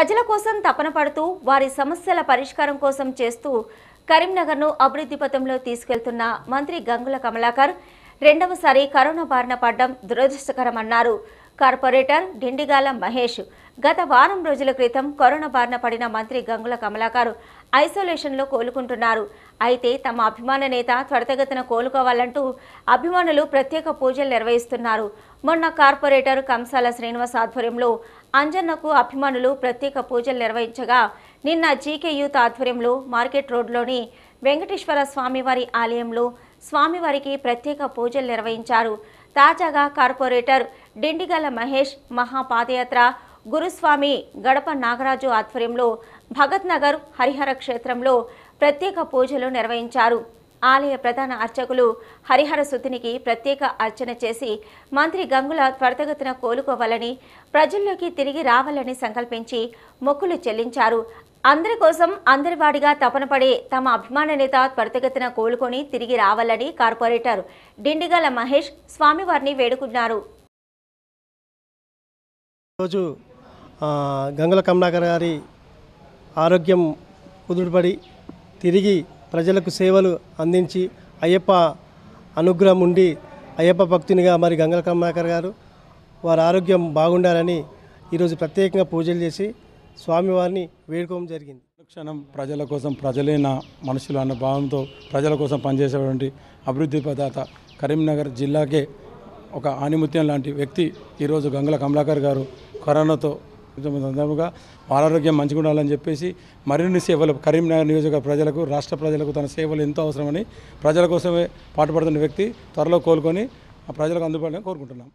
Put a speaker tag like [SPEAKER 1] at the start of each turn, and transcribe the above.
[SPEAKER 1] ప్రజల కోసం తపన పడుతూ వారి సమస్యల పరిష్కారం కోసం చేస్తూ కరీంనగర్ను అభివృద్ధి పథంలో తీసుకెళ్తున్న మంత్రి గంగుల కమలాకర్ రెండవసారి కరోనా బారిన పడ్డం దురదృష్టకరమన్నారు కార్పొరేటర్ డిండిగాల మహేష్ గత వారం రోజుల క్రితం కరోనా బారిన పడిన మంత్రి గంగుల కమలాకారు ఐసోలేషన్లో కోలుకుంటున్నారు అయితే తమ అభిమాన నేత త్వరతగతిన కోలుకోవాలంటూ అభిమానులు ప్రత్యేక పూజలు నిర్వహిస్తున్నారు మొన్న కార్పొరేటర్ కంసాల శ్రీనివాస్ ఆధ్వర్యంలో అంజన్నకు అభిమానులు ప్రత్యేక పూజలు నిర్వహించగా నిన్న జీకే యూత్ ఆధ్వర్యంలో మార్కెట్ రోడ్లోని వెంకటేశ్వర స్వామివారి ఆలయంలో స్వామివారికి ప్రత్యేక పూజలు నిర్వహించారు తాజాగా కార్పొరేటర్ డిండిగల మహేష్ మహాపాదయాత్ర గురుస్వామి గడప నాగరాజు ఆధ్వర్యంలో భగత్ నగర్ హరిహర క్షేత్రంలో ప్రత్యేక పూజలు నిర్వహించారు ఆలయ ప్రధాన అర్చకులు హరిహర సుతినికి ప్రత్యేక అర్చన చేసి మంత్రి గంగుల త్వరతగతిన కోలుకోవాలని ప్రజల్లోకి తిరిగి రావాలని సంకల్పించి మొక్కులు చెల్లించారు అందరి కోసం అందరివాడిగా తపన పడే తమ అభిమాన నేత త్వరితగతిన కోలుకొని తిరిగి రావాలని కార్పొరేటర్ డిండిగల మహేష్ స్వామివారిని
[SPEAKER 2] వేడుకున్నారు
[SPEAKER 3] రోజు గంగుల కమలాకర్ గారి ఆరోగ్యం కుదురుపడి తిరిగి ప్రజలకు సేవలు అందించి అయ్యప్ప అనుగ్రహం ఉండి అయ్యప్ప భక్తునిగా మరి గంగుల కమలాకర్ గారు వారి ఆరోగ్యం బాగుండాలని ఈరోజు ప్రత్యేకంగా పూజలు చేసి స్వామివారిని వేడుకోవడం జరిగింది క్షణం ప్రజల కోసం ప్రజలే నా మనుషులు అన్న
[SPEAKER 4] భావంతో ప్రజల కోసం పనిచేసేటువంటి అభివృద్ధి ప్రదాత కరీంనగర్ జిల్లాకే ఒక ఆనిముత్యం లాంటి వ్యక్తి ఈరోజు గంగల కమలాకర్ గారు కరోనాతో సందర్భంగా ఆరోగ్యం మంచిగా ఉండాలని చెప్పేసి మరిన్ని సేవలు కరీంనగర్ నియోజక ప్రజలకు రాష్ట్ర ప్రజలకు తన సేవలు ఎంతో అవసరమని ప్రజల కోసమే పాటుపడుతున్న వ్యక్తి త్వరలో కోలుకొని ప్రజలకు అందుబాటులో కోరుకుంటున్నాం